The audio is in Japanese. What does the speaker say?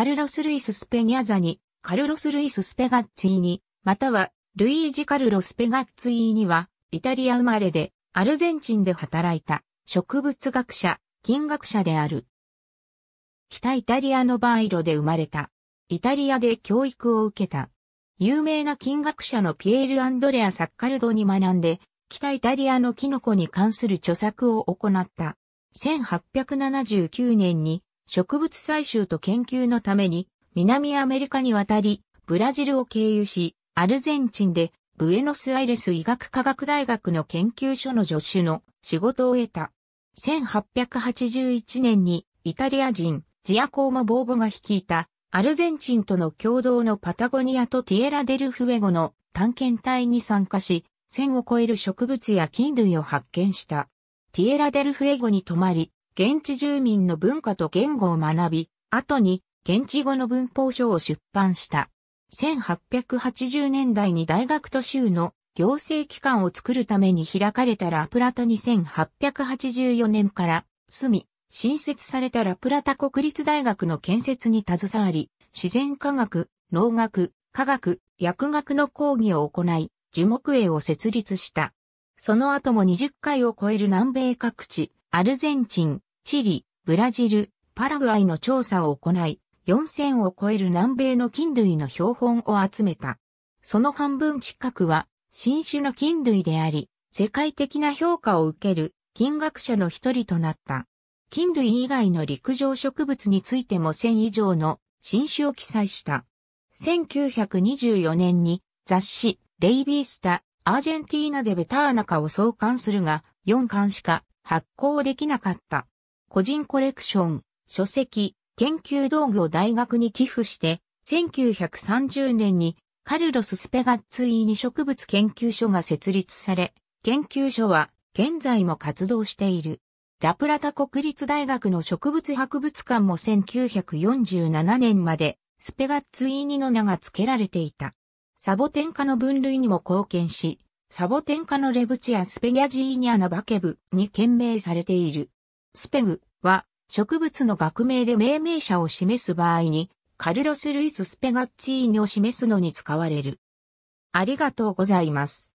カルロス・ルイス・スペニャザに、カルロス・ルイス・スペガッツィーニ、または、ルイージ・カルロ・スペガッツィーニは、イタリア生まれで、アルゼンチンで働いた、植物学者、金学者である。北イタリアのバイロで生まれた。イタリアで教育を受けた。有名な金学者のピエール・アンドレア・サッカルドに学んで、北イタリアのキノコに関する著作を行った。1879年に植物採集と研究のために南アメリカに渡り、ブラジルを経由し、アルゼンチンでブエノスアイレス医学科学大学の研究所の助手の仕事を得た。1881年にイタリア人ジアコーマ・ボーボが率いたアルゼンチンとの共同のパタゴニアとティエラ・デル・フエゴの探検隊に参加し、1000を超える植物や菌類を発見した。ティエラ・デル・フエゴに泊まり、現地住民の文化と言語を学び、後に現地語の文法書を出版した。1880年代に大学と州の行政機関を作るために開かれたラプラタ2884年から住み、新設されたラプラタ国立大学の建設に携わり、自然科学、農学、科学、薬学の講義を行い、樹木営を設立した。その後も20回を超える南米各地、アルゼンチン、チリ、ブラジル、パラグアイの調査を行い、4000を超える南米の菌類の標本を集めた。その半分近くは新種の菌類であり、世界的な評価を受ける菌学者の一人となった。菌類以外の陸上植物についても1000以上の新種を記載した。1924年に雑誌レイビースタ・アージェンティーナ・でベターナカを創刊するが4巻しか発行できなかった。個人コレクション、書籍、研究道具を大学に寄付して、1930年にカルロス・スペガッツイーニ植物研究所が設立され、研究所は現在も活動している。ラプラタ国立大学の植物博物館も1947年までスペガッツイーニの名が付けられていた。サボテン科の分類にも貢献し、サボテン科のレブチア・スペギャジーニアナバケブに懸命されている。スペグは植物の学名で命名者を示す場合にカルロス・ルイス・スペガッチーニを示すのに使われる。ありがとうございます。